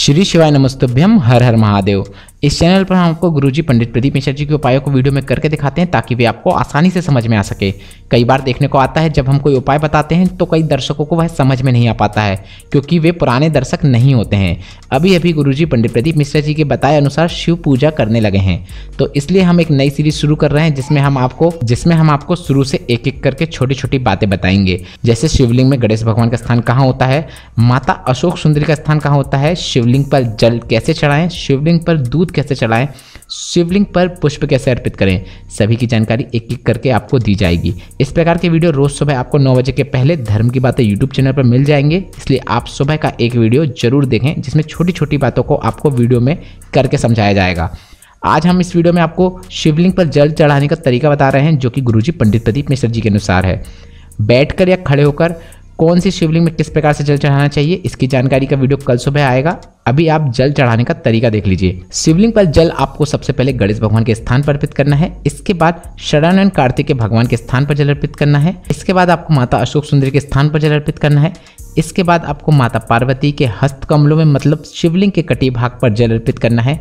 श्री शिवाय नमस्तभ्यम हर हर महादेव इस चैनल पर हम आपको गुरुजी पंडित प्रदीप मिश्रा जी के उपायों को वीडियो में करके दिखाते हैं ताकि वे आपको आसानी से समझ में आ सके कई बार देखने को आता है जब हम कोई उपाय बताते हैं तो कई दर्शकों को वह समझ में नहीं आ पाता है क्योंकि वे पुराने दर्शक नहीं होते हैं अभी अभी गुरुजी पंडित प्रदीप मिश्रा जी के बताए अनुसार शिव पूजा करने लगे हैं तो इसलिए हम एक नई सीरीज शुरू कर रहे हैं जिसमें हम आपको जिसमें हम आपको शुरू से एक एक करके छोटी छोटी बातें बताएंगे जैसे शिवलिंग में गणेश भगवान का स्थान कहाँ होता है माता अशोक सुंदरी का स्थान कहाँ होता है शिवलिंग पर जल कैसे चढ़ाएं शिवलिंग पर दूध दीप कैसे चलाएं शिवलिंग पर पुष्प कैसे अर्पित करें सभी की जानकारी एक एक करके आपको दी जाएगी इस प्रकार के वीडियो रोज सुबह आपको नौ बजे के पहले धर्म की बातें यूट्यूब चैनल पर मिल जाएंगे इसलिए आप सुबह का एक वीडियो जरूर देखें जिसमें छोटी छोटी बातों को आपको वीडियो में करके समझाया जाएगा आज हम इस वीडियो में आपको शिवलिंग पर जल चढ़ाने का तरीका बता रहे हैं जो कि गुरुजी पंडित प्रदीप मिश्र जी के अनुसार है बैठकर या खड़े होकर कौन सी शिवलिंग में किस प्रकार से जल चढ़ाना चाहिए इसकी जानकारी का वीडियो कल सुबह आएगा अभी आप जल चढ़ाने का तरीका देख लीजिए शिवलिंग पर जल आपको सबसे पहले गणेश भगवान के स्थान पर अर्पित करना है इसके बाद शरणानंद कार्तिक के भगवान के स्थान पर जल अर्पित करना है इसके बाद आपको माता अशोक सुंदरी के स्थान पर जल अर्पित करना है इसके बाद आपको माता पार्वती के हस्त कमलों में मतलब शिवलिंग के कटी भाग पर जल अर्पित करना है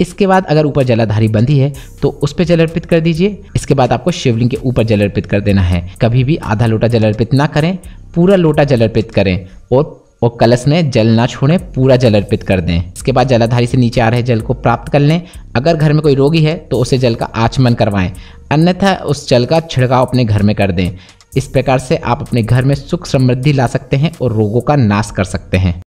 इसके बाद अगर ऊपर जलाधारी बंधी है तो उस पर जल अर्पित कर दीजिए इसके बाद आपको शिवलिंग के ऊपर जल अर्पित कर देना है कभी भी आधा लोटा जल अर्पित ना करें पूरा लोटा जल अर्पित करें और वो कलश में जल ना छोड़ें पूरा जल अर्पित कर दें इसके बाद जलाधारी से नीचे आ रहे जल को प्राप्त कर लें अगर घर में कोई रोगी है तो उसे जल का आचमन करवाएं अन्यथा उस जल का छिड़काव अपने घर में कर दें इस प्रकार से आप अपने घर में सुख समृद्धि ला सकते हैं और रोगों का नाश कर सकते हैं